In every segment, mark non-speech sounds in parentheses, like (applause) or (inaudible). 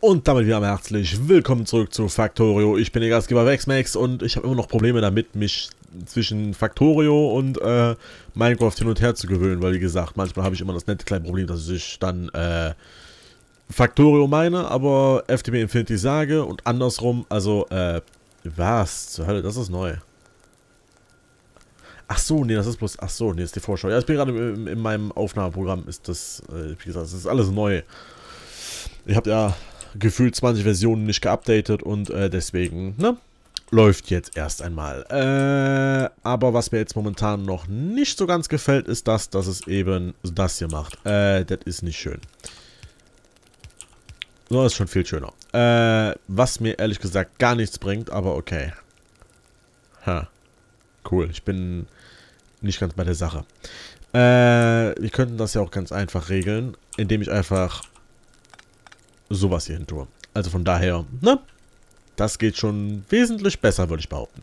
Und damit wieder herzlich willkommen zurück zu Factorio. Ich bin der Gastgeber Vexmax und ich habe immer noch Probleme damit, mich zwischen Factorio und äh, Minecraft hin und her zu gewöhnen, weil wie gesagt, manchmal habe ich immer das nette kleine Problem, dass ich dann äh, Factorio meine, aber FTB Infinity sage und andersrum, also äh, was zur Hölle, das ist neu. Ach so, nee, das ist bloß. Ach so, nee, ist die Vorschau. Ja, ich bin gerade in, in, meinem Aufnahmeprogramm. Ist das, äh, wie gesagt, das ist alles neu. Ich habe ja gefühlt 20 Versionen nicht geupdatet und äh, deswegen, ne? Läuft jetzt erst einmal. Äh, aber was mir jetzt momentan noch nicht so ganz gefällt, ist das, dass es eben das hier macht. Äh, das ist nicht schön. So ist schon viel schöner. Äh, was mir ehrlich gesagt gar nichts bringt, aber okay. Ha. Cool, ich bin nicht ganz bei der Sache. Äh, wir könnten das ja auch ganz einfach regeln, indem ich einfach sowas hier hin Also von daher, ne? Das geht schon wesentlich besser, würde ich behaupten.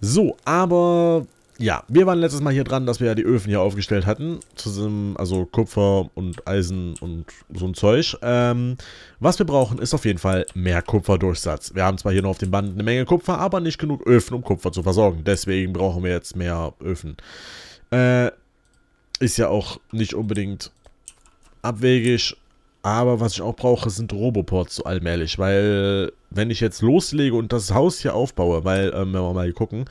So, aber ja, wir waren letztes Mal hier dran, dass wir ja die Öfen hier aufgestellt hatten. Zusammen, also Kupfer und Eisen und so ein Zeug. Ähm, was wir brauchen, ist auf jeden Fall mehr Kupferdurchsatz. Wir haben zwar hier noch auf dem Band eine Menge Kupfer, aber nicht genug Öfen, um Kupfer zu versorgen. Deswegen brauchen wir jetzt mehr Öfen. Äh, ist ja auch nicht unbedingt abwegig. Aber was ich auch brauche, sind Roboports so allmählich, weil wenn ich jetzt loslege und das Haus hier aufbaue, weil, ähm, wenn wir mal hier gucken,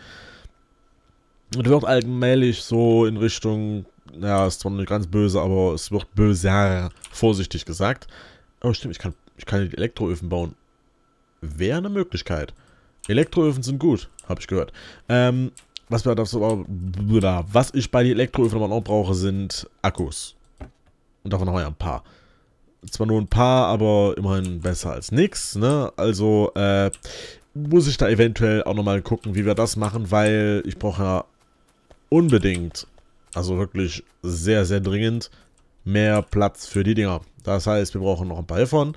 es wird allmählich so in Richtung, ja, ist zwar nicht ganz böse, aber es wird böser, vorsichtig gesagt. Aber oh, stimmt, ich kann, ich kann Elektroöfen bauen. Wäre eine Möglichkeit. Elektroöfen sind gut, habe ich gehört. Ähm, was, wir, das, was ich bei den Elektroöfen aber auch brauche, sind Akkus. Und davon haben wir ja ein paar. Zwar nur ein paar, aber immerhin besser als nichts. Ne? Also äh, muss ich da eventuell auch nochmal gucken, wie wir das machen, weil ich brauche ja unbedingt, also wirklich sehr, sehr dringend, mehr Platz für die Dinger. Das heißt, wir brauchen noch ein paar Hiffern,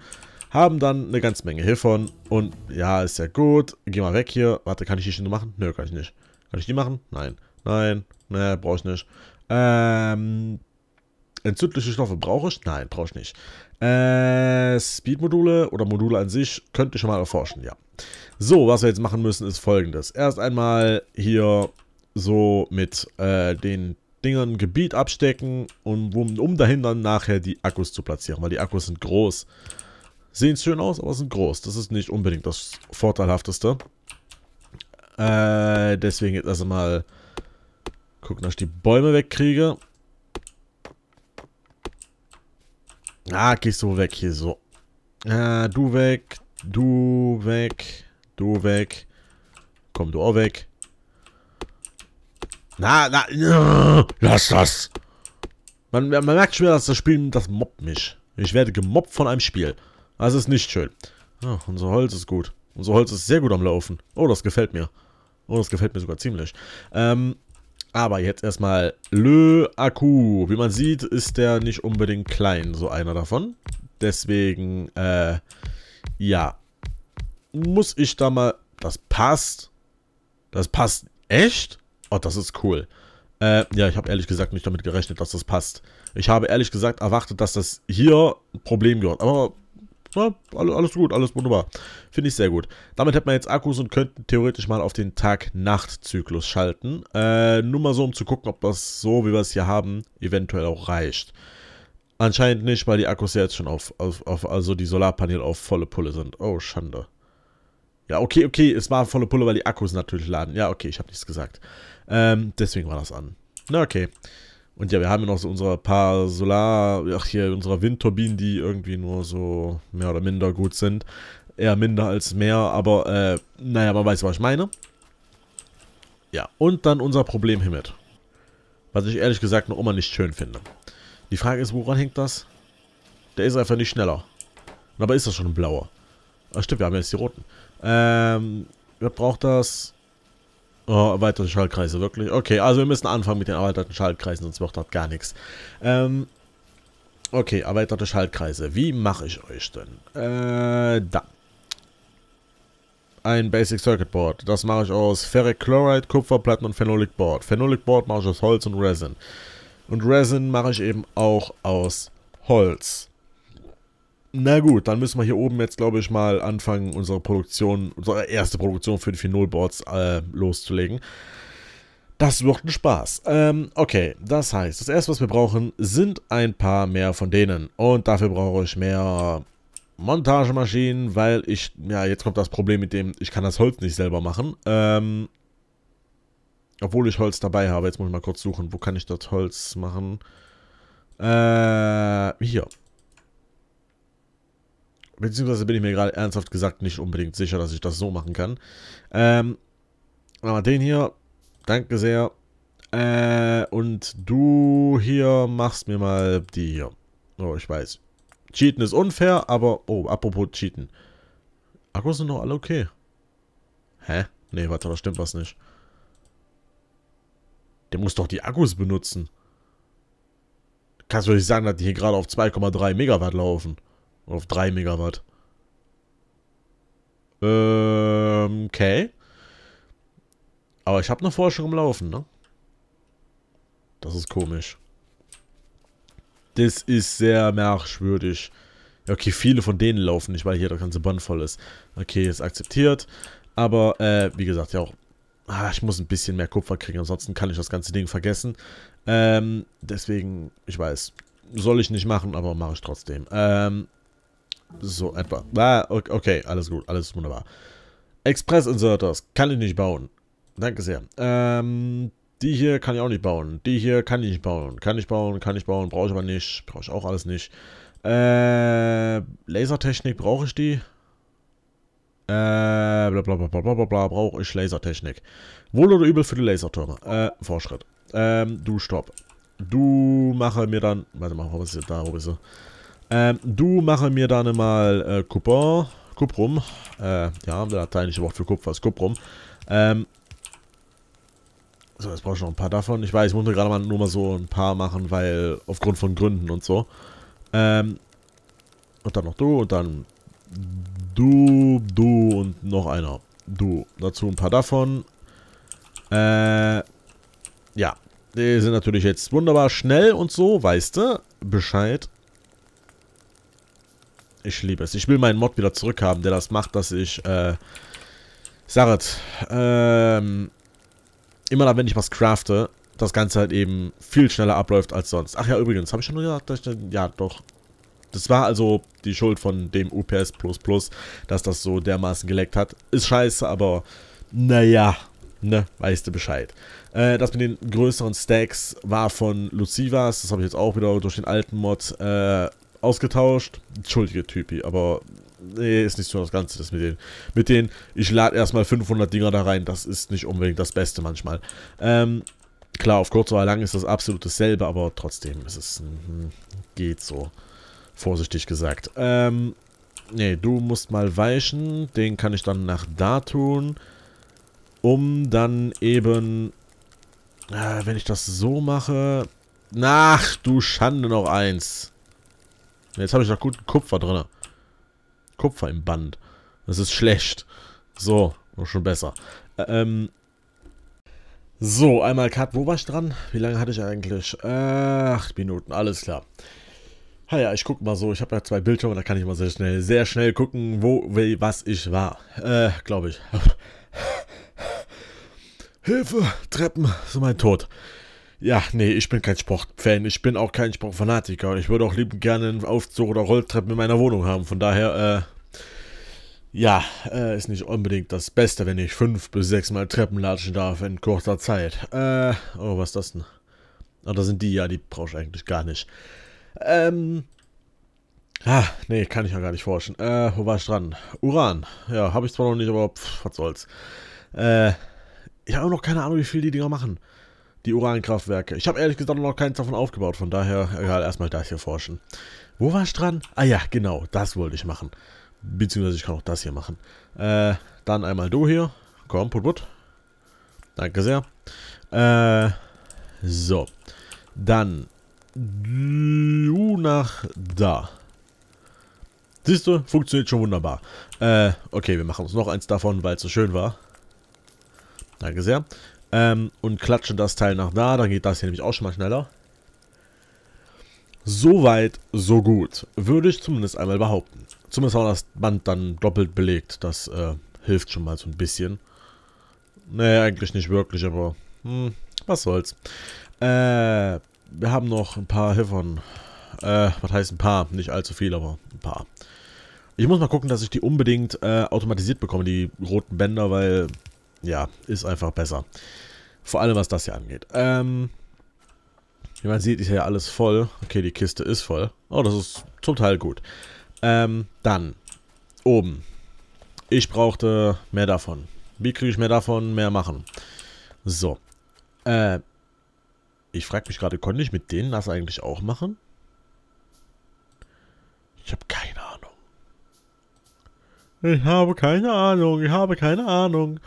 haben dann eine ganze Menge Hiffern und ja, ist ja gut. Geh mal weg hier. Warte, kann ich die schon machen? Nö, kann ich nicht. Kann ich die machen? Nein. Nein. Ne, brauche ich nicht. Ähm, Entzündliche Stoffe brauche ich? Nein, brauche ich nicht. Äh, Speed-Module oder Module an sich könnte ich schon mal erforschen, ja. So, was wir jetzt machen müssen, ist folgendes. Erst einmal hier so mit äh, den Dingern Gebiet abstecken, und, um, um dahin dann nachher die Akkus zu platzieren, weil die Akkus sind groß. Sehen schön aus, aber sind groß. Das ist nicht unbedingt das Vorteilhafteste. Äh, deswegen jetzt erst einmal gucken, dass ich die Bäume wegkriege. Ah, gehst du weg hier so. Ah, du weg, du weg, du weg. Komm du auch weg. Na, na, (sniffs) lass das. Man, man merkt schon, wieder, dass das Spiel das mobbt mich. Ich werde gemobbt von einem Spiel. Das ist nicht schön. Oh, unser Holz ist gut. Unser Holz ist sehr gut am Laufen. Oh, das gefällt mir. Oh, das gefällt mir sogar ziemlich. Ähm, aber jetzt erstmal Le Akku. Wie man sieht, ist der nicht unbedingt klein, so einer davon. Deswegen, äh, ja. Muss ich da mal... Das passt. Das passt echt? Oh, das ist cool. Äh, ja, ich habe ehrlich gesagt nicht damit gerechnet, dass das passt. Ich habe ehrlich gesagt erwartet, dass das hier ein Problem gehört. Aber na, alles gut, alles wunderbar. Finde ich sehr gut. Damit hätten wir jetzt Akkus und könnten theoretisch mal auf den Tag-Nacht-Zyklus schalten. Äh, nur mal so, um zu gucken, ob das so, wie wir es hier haben, eventuell auch reicht. Anscheinend nicht, weil die Akkus ja jetzt schon auf, auf, auf also die Solarpaneele auf volle Pulle sind. Oh, Schande. Ja, okay, okay, es war volle Pulle, weil die Akkus natürlich laden. Ja, okay, ich habe nichts gesagt. Ähm, deswegen war das an. Na, okay. Und ja, wir haben ja noch so unsere paar Solar, ach hier, unsere Windturbinen, die irgendwie nur so mehr oder minder gut sind. Eher minder als mehr, aber äh, naja, man weiß, was ich meine. Ja, und dann unser Problem hiermit. Was ich ehrlich gesagt noch immer nicht schön finde. Die Frage ist, woran hängt das? Der ist einfach nicht schneller. Aber ist das schon ein blauer? Ach stimmt, wir haben jetzt die roten. Ähm, wer braucht das? Oh, erweiterte Schaltkreise, wirklich? Okay, also wir müssen anfangen mit den erweiterten Schaltkreisen, sonst wird dort gar nichts. Ähm, okay, erweiterte Schaltkreise. Wie mache ich euch denn? Äh, da. Ein Basic Circuit Board. Das mache ich aus Ferric Chloride, Kupferplatten und Phenolic Board. Phenolic Board mache ich aus Holz und Resin. Und Resin mache ich eben auch aus Holz. Na gut, dann müssen wir hier oben jetzt, glaube ich, mal anfangen, unsere Produktion, unsere erste Produktion für die Phenolboards äh, loszulegen. Das wird ein Spaß. Ähm, okay, das heißt, das erste, was wir brauchen, sind ein paar mehr von denen. Und dafür brauche ich mehr Montagemaschinen, weil ich, ja, jetzt kommt das Problem mit dem, ich kann das Holz nicht selber machen. Ähm, obwohl ich Holz dabei habe. Jetzt muss ich mal kurz suchen, wo kann ich das Holz machen? Äh, hier. Beziehungsweise bin ich mir gerade ernsthaft gesagt nicht unbedingt sicher, dass ich das so machen kann. Ähm, aber den hier, danke sehr. Äh, und du hier machst mir mal die hier. Oh, ich weiß. Cheaten ist unfair, aber... Oh, apropos Cheaten. Akkus sind doch alle okay. Hä? Nee, warte, da stimmt was nicht. Der muss doch die Akkus benutzen. Kannst du nicht sagen, dass die hier gerade auf 2,3 Megawatt laufen? Auf 3 Megawatt. Ähm, okay. Aber ich habe eine Forschung im Laufen, ne? Das ist komisch. Das ist sehr merkwürdig. Ja, Okay, viele von denen laufen nicht, weil hier der ganze Bann voll ist. Okay, ist akzeptiert. Aber, äh, wie gesagt, ja auch... Ah, ich muss ein bisschen mehr Kupfer kriegen, ansonsten kann ich das ganze Ding vergessen. Ähm, deswegen, ich weiß, soll ich nicht machen, aber mache ich trotzdem. Ähm, so etwa. Ah, okay, alles gut, alles wunderbar. Express-Inserters, kann ich nicht bauen. Danke sehr. Ähm, die hier kann ich auch nicht bauen. Die hier kann ich nicht bauen. Kann ich bauen, kann ich bauen, brauche ich aber nicht. Brauche ich auch alles nicht. Äh, Lasertechnik, brauche ich die? Äh, bla bla bla bla bla bla, brauche ich Lasertechnik. Wohl oder übel für die Lasertürme. Äh, Vorschritt. Ähm, du stopp. Du mache mir dann... Warte mal, wo ist sie? Da, wo ist sie? Ähm, du mache mir dann mal äh, Kupfer, Kuprum. Äh, ja, der lateinische Wort für Kupfer ist Kuprum. Ähm, so, jetzt brauche ich noch ein paar davon. Ich weiß, ich musste gerade mal nur mal so ein paar machen, weil aufgrund von Gründen und so. Ähm, und dann noch du und dann du, du und noch einer. Du. Dazu ein paar davon. Äh, ja. Die sind natürlich jetzt wunderbar schnell und so, weißt du, Bescheid. Ich liebe es. Ich will meinen Mod wieder zurückhaben, der das macht, dass ich, äh, Sarat, ähm, immer dann, wenn ich was crafte, das Ganze halt eben viel schneller abläuft als sonst. Ach ja, übrigens, habe ich schon gesagt, dass ich, ja, doch. Das war also die Schuld von dem UPS++, dass das so dermaßen geleckt hat. Ist scheiße, aber naja, ne, weißt du Bescheid. Äh, das mit den größeren Stacks war von Lucivas, das habe ich jetzt auch wieder durch den alten Mod äh, ausgetauscht. Entschuldige Typi, aber nee, ist nicht so das Ganze, das mit denen. Mit denen, ich lade erstmal 500 Dinger da rein, das ist nicht unbedingt das Beste manchmal. Ähm, klar, auf kurz oder lang ist das absolut dasselbe, aber trotzdem ist es, hm, hm, geht so. Vorsichtig gesagt. Ähm, nee, du musst mal weichen, den kann ich dann nach da tun, um dann eben, äh, wenn ich das so mache, Ach, du Schande noch eins. Jetzt habe ich noch guten Kupfer drin. Kupfer im Band. Das ist schlecht. So, schon besser. Ähm, so, einmal Cut. Wo war ich dran? Wie lange hatte ich eigentlich? Äh, acht Minuten, alles klar. Ha ja, ich gucke mal so. Ich habe ja zwei Bildschirme, da kann ich mal sehr schnell, sehr schnell gucken, wo, wie, was ich war. Äh, glaube ich. (laughs) Hilfe, Treppen, so mein Tod. Ja, nee, ich bin kein Sportfan. Ich bin auch kein Sportfanatiker. Und ich würde auch liebend gerne einen Aufzug oder Rolltreppen in meiner Wohnung haben. Von daher, äh, ja, äh, ist nicht unbedingt das Beste, wenn ich fünf bis sechs Mal Treppen latschen darf in kurzer Zeit. Äh, oh, was ist das denn? Ah, da sind die, ja, die brauche ich eigentlich gar nicht. Ähm, Ah, nee, kann ich ja gar nicht forschen. Äh, wo war ich dran? Uran. Ja, habe ich zwar noch nicht, aber pff, was soll's. Äh, ich habe noch keine Ahnung, wie viel die Dinger machen. Die Urankraftwerke. Ich habe ehrlich gesagt noch keins davon aufgebaut, von daher egal, erstmal das hier forschen. Wo war ich dran? Ah ja, genau, das wollte ich machen. Beziehungsweise ich kann auch das hier machen. Äh, dann einmal du hier. Komm, put, put. Danke sehr. Äh, so. Dann du nach da. Siehst du, funktioniert schon wunderbar. Äh, okay, wir machen uns noch eins davon, weil es so schön war. Danke sehr. Ähm, und klatsche das Teil nach da. Dann geht das hier nämlich auch schon mal schneller. Soweit, so gut. Würde ich zumindest einmal behaupten. Zumindest war das Band dann doppelt belegt. Das äh, hilft schon mal so ein bisschen. Nee, eigentlich nicht wirklich, aber hm, was soll's. Äh, wir haben noch ein paar Hiffern. Äh, was heißt ein paar? Nicht allzu viel, aber ein paar. Ich muss mal gucken, dass ich die unbedingt äh, automatisiert bekomme, die roten Bänder, weil ja, ist einfach besser. Vor allem, was das hier angeht. Ähm, wie man sieht, ist ja alles voll. Okay, die Kiste ist voll. Oh, das ist zum Teil gut. Ähm, dann, oben. Ich brauchte mehr davon. Wie kriege ich mehr davon? Mehr machen. So. Äh, ich frage mich gerade, konnte ich mit denen das eigentlich auch machen? Ich habe keine Ahnung. Ich habe keine Ahnung. Ich habe keine Ahnung.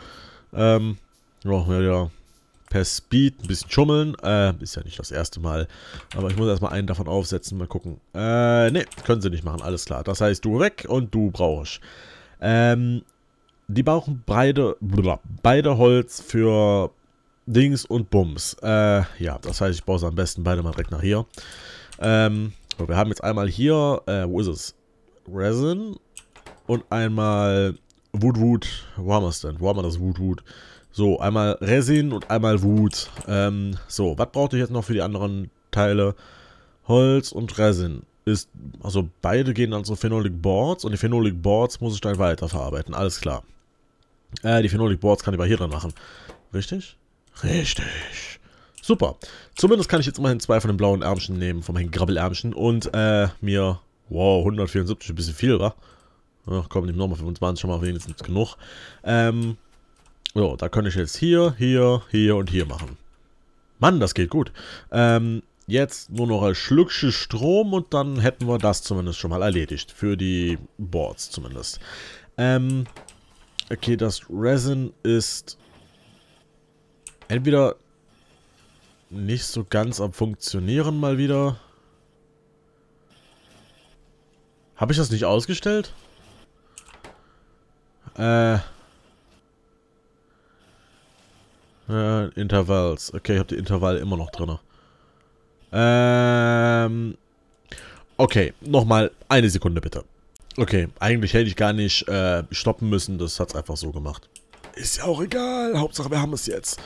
Ähm, oh, ja, ja. Per Speed ein bisschen schummeln. Äh, ist ja nicht das erste Mal. Aber ich muss erstmal einen davon aufsetzen. Mal gucken. Äh, ne, können sie nicht machen. Alles klar. Das heißt, du weg und du brauchst. Ähm, die brauchen beide, beide Holz für Dings und Bums. Äh, ja, das heißt, ich baue sie am besten beide mal direkt nach hier. Ähm, wir haben jetzt einmal hier, äh, wo ist es? Resin und einmal Wut, Wut, Warmer Stand. Warmer das Wut, Wut. So, einmal Resin und einmal Wut. Ähm, so, was brauchte ich jetzt noch für die anderen Teile? Holz und Resin. Ist, also beide gehen dann zu Phenolic Boards und die Phenolic Boards muss ich dann weiterverarbeiten. Alles klar. Äh, die Phenolic Boards kann ich aber hier dran machen. Richtig? Richtig. Super. Zumindest kann ich jetzt immerhin zwei von den blauen Ärmchen nehmen, vom Grabbelärmchen und äh, mir, wow, 174, ein bisschen viel, wa? Ach komm, nimm nochmal 25, schon mal wenigstens genug. Ähm, so, da könnte ich jetzt hier, hier, hier und hier machen. Mann, das geht gut. Ähm, jetzt nur noch ein Schlückchen Strom und dann hätten wir das zumindest schon mal erledigt. Für die Boards zumindest. Ähm, okay, das Resin ist entweder nicht so ganz am Funktionieren mal wieder. Habe ich das nicht ausgestellt? Äh. Äh, Intervalls. Okay, ich habe die Intervalle immer noch drin. Ähm. Okay, nochmal eine Sekunde bitte. Okay, eigentlich hätte ich gar nicht äh, stoppen müssen, das hat's einfach so gemacht. Ist ja auch egal, Hauptsache wir haben es jetzt.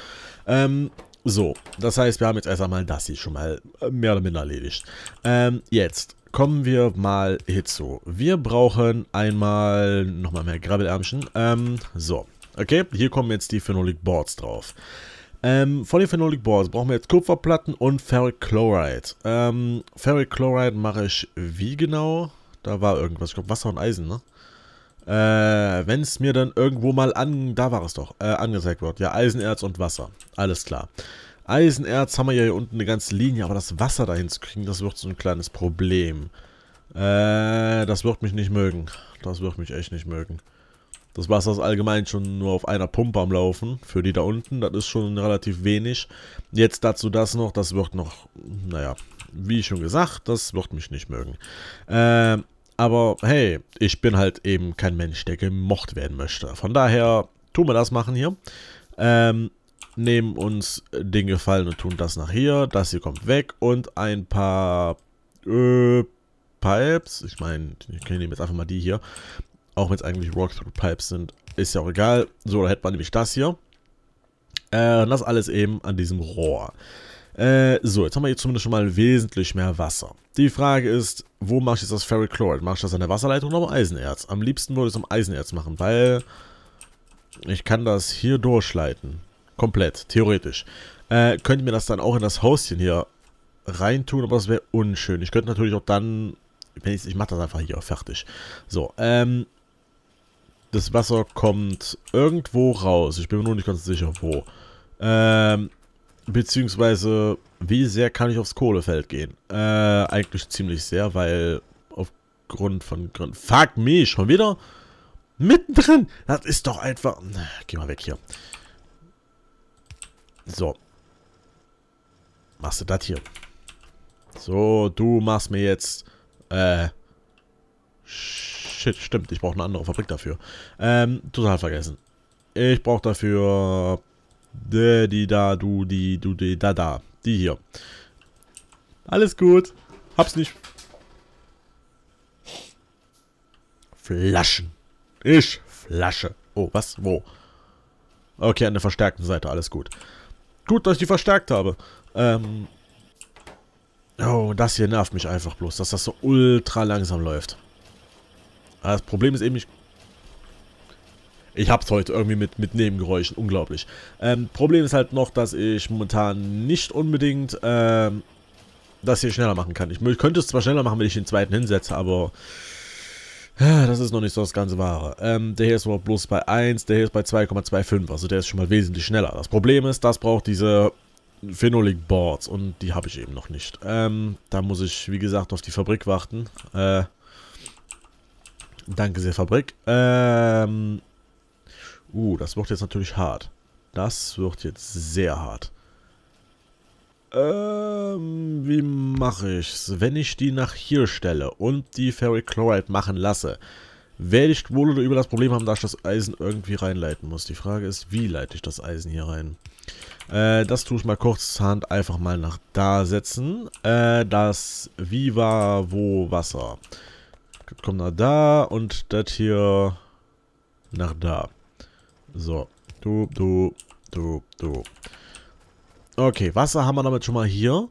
Ähm, so, das heißt, wir haben jetzt erst einmal das hier schon mal äh, mehr oder minder erledigt. Ähm, jetzt kommen wir mal hierzu. Wir brauchen einmal nochmal mehr Grabbelärmchen. Ähm, so, okay, hier kommen jetzt die Phenolic Boards drauf. Ähm, von den Phenolic Boards brauchen wir jetzt Kupferplatten und Ferric Chloride. Ähm, Ferric Chloride mache ich wie genau? Da war irgendwas, ich glaube Wasser und Eisen, ne? Äh, Wenn es mir dann irgendwo mal an... Da war es doch. Äh, angezeigt wird. Ja, Eisenerz und Wasser. Alles klar. Eisenerz haben wir ja hier unten eine ganze Linie, aber das Wasser dahin zu kriegen, das wird so ein kleines Problem. Äh, das wird mich nicht mögen. Das wird mich echt nicht mögen. Das Wasser ist allgemein schon nur auf einer Pumpe am Laufen, für die da unten, das ist schon relativ wenig. Jetzt dazu das noch, das wird noch, naja, wie schon gesagt, das wird mich nicht mögen. Äh... Aber hey, ich bin halt eben kein Mensch, der gemocht werden möchte. Von daher tun wir das machen hier. Ähm, nehmen uns den Gefallen und tun das nach hier. Das hier kommt weg und ein paar äh, Pipes. Ich meine, ich nehme jetzt einfach mal die hier. Auch wenn es eigentlich Walkthrough Pipes sind, ist ja auch egal. So, da hätte man nämlich das hier. Äh, das alles eben an diesem Rohr. Äh, so, jetzt haben wir hier zumindest schon mal wesentlich mehr Wasser. Die Frage ist, wo mache ich jetzt das Ferric Chlorid? Mache ich das an der Wasserleitung oder am Eisenerz? Am liebsten würde ich es am Eisenerz machen, weil ich kann das hier durchleiten. Komplett, theoretisch. Äh, könnte mir das dann auch in das Hauschen hier reintun, aber das wäre unschön. Ich könnte natürlich auch dann... Ich, ich mache das einfach hier fertig. So, ähm... Das Wasser kommt irgendwo raus. Ich bin mir nur nicht ganz sicher, wo. Ähm, Beziehungsweise, wie sehr kann ich aufs Kohlefeld gehen? Äh, eigentlich ziemlich sehr, weil aufgrund von Gründen... Fuck me, schon wieder? Mittendrin? Das ist doch einfach... Geh mal weg hier. So. Machst du das hier? So, du machst mir jetzt... Äh... Shit, stimmt. Ich brauche eine andere Fabrik dafür. Ähm, total vergessen. Ich brauche dafür De, die da, du, die, du, die, da, da. Die hier. Alles gut. Hab's nicht. Flaschen. Ich Flasche. Oh, was? Wo? Okay, an der verstärkten Seite. Alles gut. Gut, dass ich die verstärkt habe. Ähm. Oh, das hier nervt mich einfach bloß, dass das so ultra langsam läuft. Das Problem ist eben, ich ich hab's heute irgendwie mit, mit Nebengeräuschen, unglaublich. Ähm, Problem ist halt noch, dass ich momentan nicht unbedingt ähm, das hier schneller machen kann. Ich könnte es zwar schneller machen, wenn ich den zweiten hinsetze, aber äh, das ist noch nicht so das ganze Wahre. Ähm, der hier ist bloß bei 1, der hier ist bei 2,25, also der ist schon mal wesentlich schneller. Das Problem ist, das braucht diese Phenolic Boards und die habe ich eben noch nicht. Ähm, da muss ich, wie gesagt, auf die Fabrik warten. Äh, danke sehr, Fabrik. Ähm, Uh, das wird jetzt natürlich hart. Das wird jetzt sehr hart. Ähm, wie mache ich's? Wenn ich die nach hier stelle und die Ferric Chloride machen lasse, werde ich wohl oder über das Problem haben, dass ich das Eisen irgendwie reinleiten muss. Die Frage ist, wie leite ich das Eisen hier rein? Äh, das tue ich mal kurz kurzhand einfach mal nach da setzen. Äh, das wie war wo Wasser. kommt nach da und das hier nach da. So, du, du, du, du. Okay, Wasser haben wir damit schon mal hier.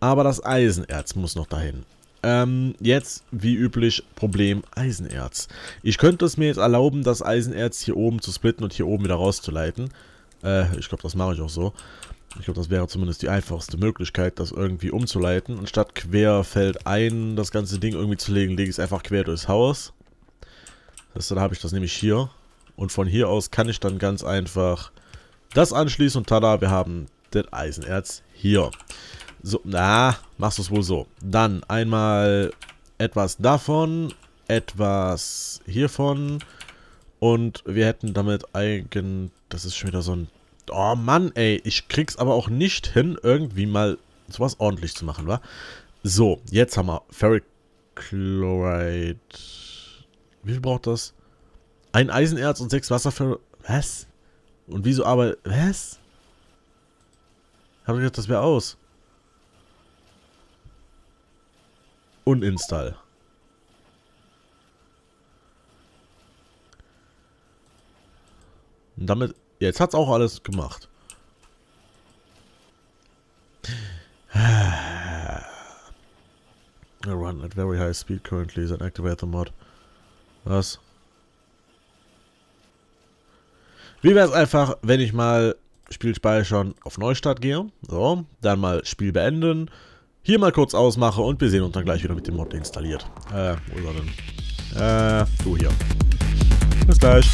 Aber das Eisenerz muss noch dahin. Ähm, jetzt, wie üblich, Problem Eisenerz. Ich könnte es mir jetzt erlauben, das Eisenerz hier oben zu splitten und hier oben wieder rauszuleiten. Äh, ich glaube, das mache ich auch so. Ich glaube, das wäre zumindest die einfachste Möglichkeit, das irgendwie umzuleiten. Anstatt statt querfeld ein das ganze Ding irgendwie zu legen, lege ich es einfach quer durchs Haus. Das, dann habe ich das nämlich hier. Und von hier aus kann ich dann ganz einfach das anschließen und tada, wir haben das Eisenerz hier. So, na, machst du es wohl so. Dann einmal etwas davon, etwas hiervon und wir hätten damit eigentlich, Das ist schon wieder so ein... Oh Mann, ey, ich krieg's aber auch nicht hin, irgendwie mal sowas ordentlich zu machen, wa? So, jetzt haben wir Ferric Chloride. Wie viel braucht das? Ein Eisenerz und sechs Wasserfälle. Was? Und wieso aber. Was? Hab gedacht, das wäre aus. Uninstall. Und damit. Ja, jetzt hat's auch alles gemacht. (sighs) I run at very high speed currently, then activate the mod. Was? Wie wäre es einfach, wenn ich mal Spiel speichern auf Neustart gehe? So, dann mal Spiel beenden, hier mal kurz ausmache und wir sehen uns dann gleich wieder mit dem Mod installiert. Äh, wo ist er denn? Äh, du hier. Bis gleich.